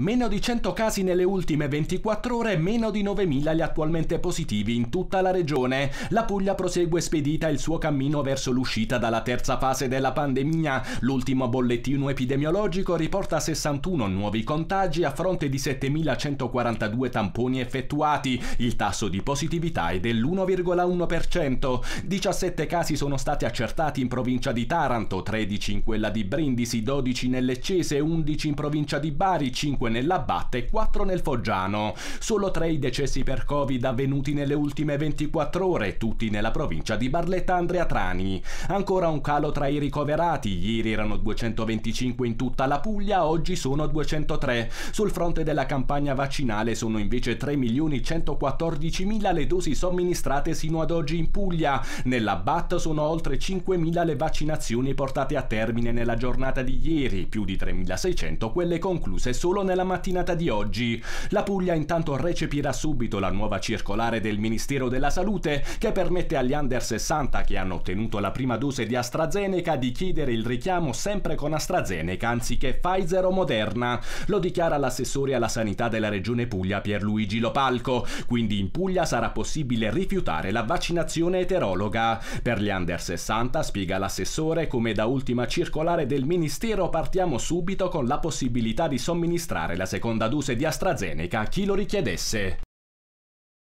Meno di 100 casi nelle ultime 24 ore, meno di 9.000 gli attualmente positivi in tutta la regione. La Puglia prosegue spedita il suo cammino verso l'uscita dalla terza fase della pandemia. L'ultimo bollettino epidemiologico riporta 61 nuovi contagi a fronte di 7.142 tamponi effettuati. Il tasso di positività è dell'1,1%. 17 casi sono stati accertati in provincia di Taranto, 13 in quella di Brindisi, 12 nell'Eccese, 11 in provincia di Bari, 5 5 nell'Abbate e 4 nel Foggiano. Solo 3 i decessi per Covid avvenuti nelle ultime 24 ore, tutti nella provincia di Barletta Andrea Trani. Ancora un calo tra i ricoverati, ieri erano 225 in tutta la Puglia, oggi sono 203. Sul fronte della campagna vaccinale sono invece 3.114.000 le dosi somministrate sino ad oggi in Puglia. Nella BAT sono oltre 5.000 le vaccinazioni portate a termine nella giornata di ieri, più di 3.600 quelle concluse solo nella della mattinata di oggi. La Puglia intanto recepirà subito la nuova circolare del Ministero della Salute che permette agli under 60 che hanno ottenuto la prima dose di AstraZeneca di chiedere il richiamo sempre con AstraZeneca anziché Pfizer o Moderna. Lo dichiara l'assessore alla sanità della regione Puglia Pierluigi Lopalco. Quindi in Puglia sarà possibile rifiutare la vaccinazione eterologa. Per gli under 60, spiega l'assessore, come da ultima circolare del Ministero partiamo subito con la possibilità di somministrare dare la seconda dose di AstraZeneca a chi lo richiedesse.